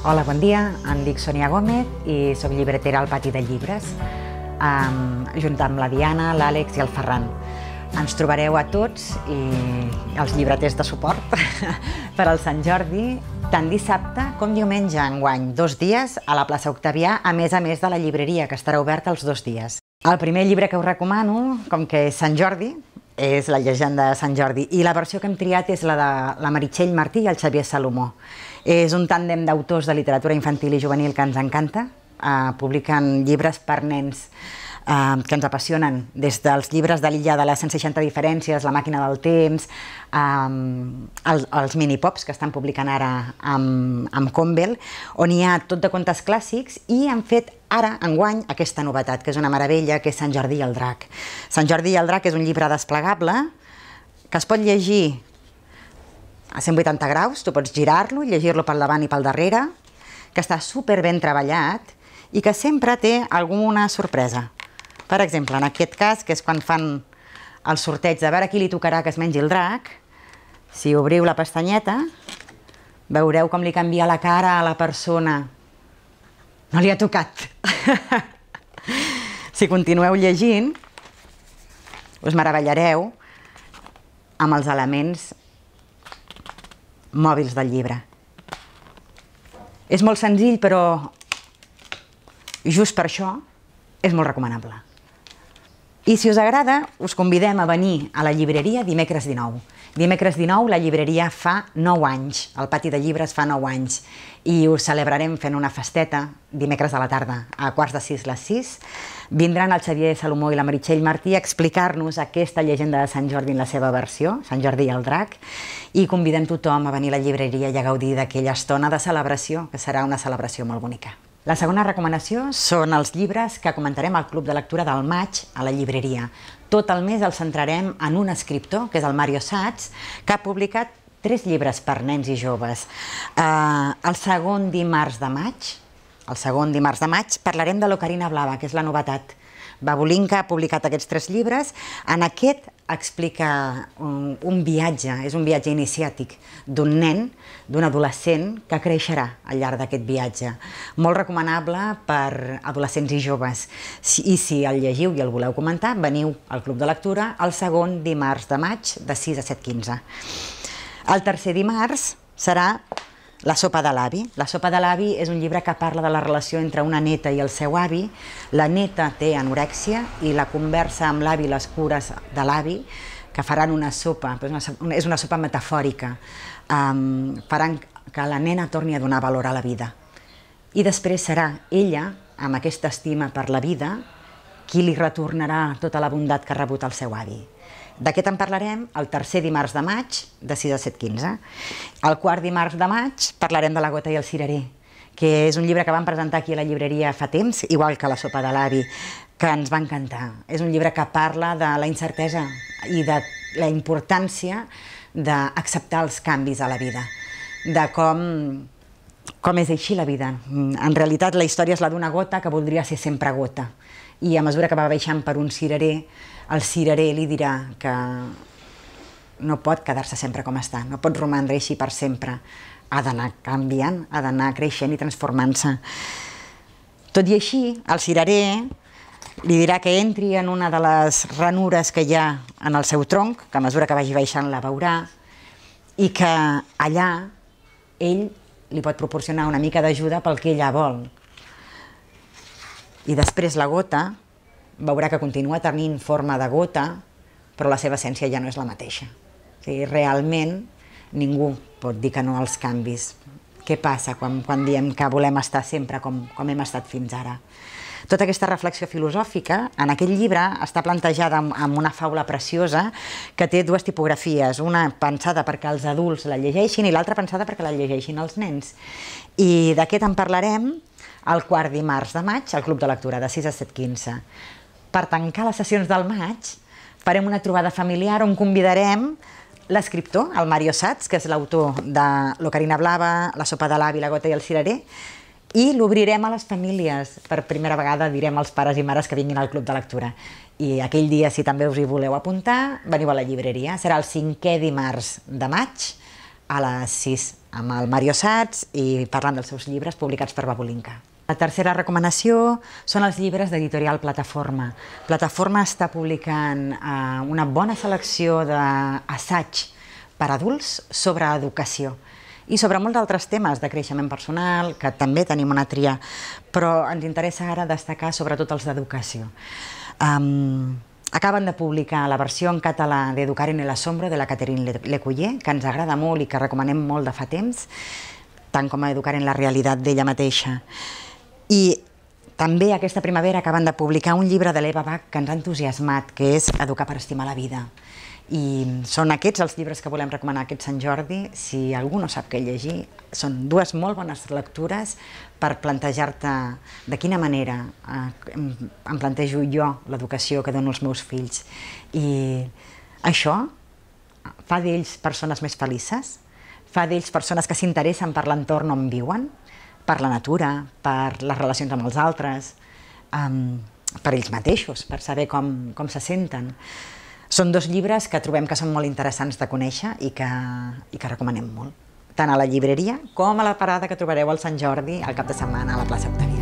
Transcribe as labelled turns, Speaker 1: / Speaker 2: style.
Speaker 1: Hola, bon dia. Em dic Sonia Gómez i sóc llibretera al Pati de Llibres, um, junt amb la Diana, l'Àlex i el Ferran. Ens trobareu a tots i els llibreters de suport per al Sant Jordi, tant dissabte com diumenge enguany, dos dies a la plaça Octavià, a més a més de la llibreria, que estarà oberta els dos dies. El primer llibre que us recomano, com que és Sant Jordi, és la llegenda de Sant Jordi, i la versió que hem triat és la de la Meritxell Martí i el Xavier Salomó. És un tàndem d'autors de literatura infantil i juvenil que ens encanta. Uh, publiquen llibres per nens uh, que ens apassionen, des dels llibres de l'illa de les 160 diferències, La màquina del temps, um, els, els minipops que estan publicant ara amb, amb Combel, on hi ha tot de contes clàssics i han fet ara, enguany, aquesta novetat, que és una meravella, que és Sant Jordi i el drac. Sant Jordi i el drac és un llibre desplegable que es pot llegir a 180 graus, tu pots girar-lo, llegir-lo pel davant i pel darrere, que està super ben treballat i que sempre té alguna sorpresa. Per exemple, en aquest cas, que és quan fan el sorteig de veure qui li tocarà que es mengi el drac, si obriu la pestanyeta, veureu com li canvia la cara a la persona. No li ha tocat. si continueu llegint, us meravellareu amb els elements mòbils del llibre. És molt senzill, però just per això és molt recomanable. I si us agrada, us convidem a venir a la llibreria dimecres 19 Dimecres 19 la llibreria fa 9 anys, el pati de llibres fa 9 anys i ho celebrarem fent una festeta dimecres a la tarda, a quarts de 6 les 6. Vindran el Xavier Salomó i la Meritxell Martí a explicar-nos aquesta llegenda de Sant Jordi en la seva versió, Sant Jordi i el drac, i convidem tothom a venir a la llibreria i a gaudir d'aquella estona de celebració, que serà una celebració molt bonica. La segona recomanació són els llibres que comentarem al Club de Lectura del Maig a la llibreria. Tot el mes el centrarem en un escriptor, que és el Mario Sats, que ha publicat tres llibres per nens i joves. Eh, el segon dimarts de maig, el segon dimarts de maig, parlarem de l'Ocarina Blava, que és la novetat. Babulinka ha publicat aquests tres llibres. En aquest explica un, un viatge, és un viatge iniciàtic d'un nen, d'un adolescent que creixerà al llarg d'aquest viatge. Molt recomanable per adolescents i joves. I si el llegiu i el voleu comentar, veniu al Club de Lectura el segon dimarts de maig de 6 a 7.15. El tercer dimarts serà la sopa de l'avi. La sopa de l'avi és un llibre que parla de la relació entre una neta i el seu avi. La neta té anorèxia i la conversa amb l'avi, les cures de l'avi, que faran una sopa, però és doncs una, és una sopa metafòrica, um, faran que la nena torni a donar valor a la vida. I després serà ella, amb aquesta estima per la vida, qui li retornarà tota la bondat que ha rebut el seu avi. D'aquest en parlarem el tercer dimarts de maig, de 6 a 7.15. El quart dimarts de maig parlarem de La gota i el cirerer, que és un llibre que vam presentar aquí a la llibreria fa temps, igual que La sopa de l'avi, que ens va encantar. És un llibre que parla de la incertesa i de la importància d'acceptar els canvis a la vida, de com com és així la vida. En realitat, la història és la d'una gota que voldria ser sempre gota i a mesura que va baixant per un cirerer, el cirerer li dirà que no pot quedar-se sempre com està, no pot romandre així per sempre, ha d'anar canviant, ha d'anar creixent i transformant-se. Tot i així, el cirerer li dirà que entri en una de les ranures que hi ha en el seu tronc, que a mesura que vagi baixant la veurà, i que allà ell li pot proporcionar una mica d'ajuda pel que ella vol, i després la gota, veurà que continua tenint forma de gota, però la seva essència ja no és la mateixa. O sigui, realment ningú pot dir que no als canvis. Què passa quan, quan diem que volem estar sempre com, com hem estat fins ara? Tota aquesta reflexió filosòfica en aquest llibre està plantejada amb, amb una faula preciosa que té dues tipografies, una pensada perquè els adults la llegeixin i l'altra pensada perquè la llegeixin els nens. I d'aquest en parlarem el quart dimarts de maig al Club de Lectura de 6 a 7.15. Per tancar les sessions del maig farem una trobada familiar on convidarem l'escriptor, el Mario Sats, que és l'autor de L'Ocarina Blava, La sopa de l'avi, La gota i el cirerer, i l'obrirem a les famílies. Per primera vegada direm als pares i mares que vinguin al club de lectura. I aquell dia, si també us hi voleu apuntar, veniu a la llibreria. Serà el cinquè dimarts de maig a les 6 amb el Mario Sats i parlant dels seus llibres publicats per Babolinka. La tercera recomanació són els llibres d'editorial Plataforma. Plataforma està publicant eh, una bona selecció d'assaig per adults sobre educació i sobre molts altres temes de creixement personal, que també tenim una tria, però ens interessa ara destacar sobretot els d'educació. Acaben de publicar la versió en català d'Educar en el asombro de la Catherine Lecuyer, que ens agrada molt i que recomanem molt de fa temps, tant com a Educar en la realitat d'ella mateixa. I també aquesta primavera acaben de publicar un llibre de l'Eva Bach que ens ha entusiasmat, que és Educar per estimar la vida. I són aquests els llibres que volem recomanar aquest Sant Jordi. Si algú no sap què llegir, són dues molt bones lectures per plantejar-te de quina manera eh, em plantejo jo l'educació que dono als meus fills. I això fa d'ells persones més felices, fa d'ells persones que s'interessen per l'entorn on viuen, per la natura, per les relacions amb els altres, um, per ells mateixos, per saber com, com se senten. Són dos llibres que trobem que són molt interessants de conèixer i que, i que recomanem molt, tant a la llibreria com a la parada que trobareu al Sant Jordi al cap de setmana a la plaça Octavia.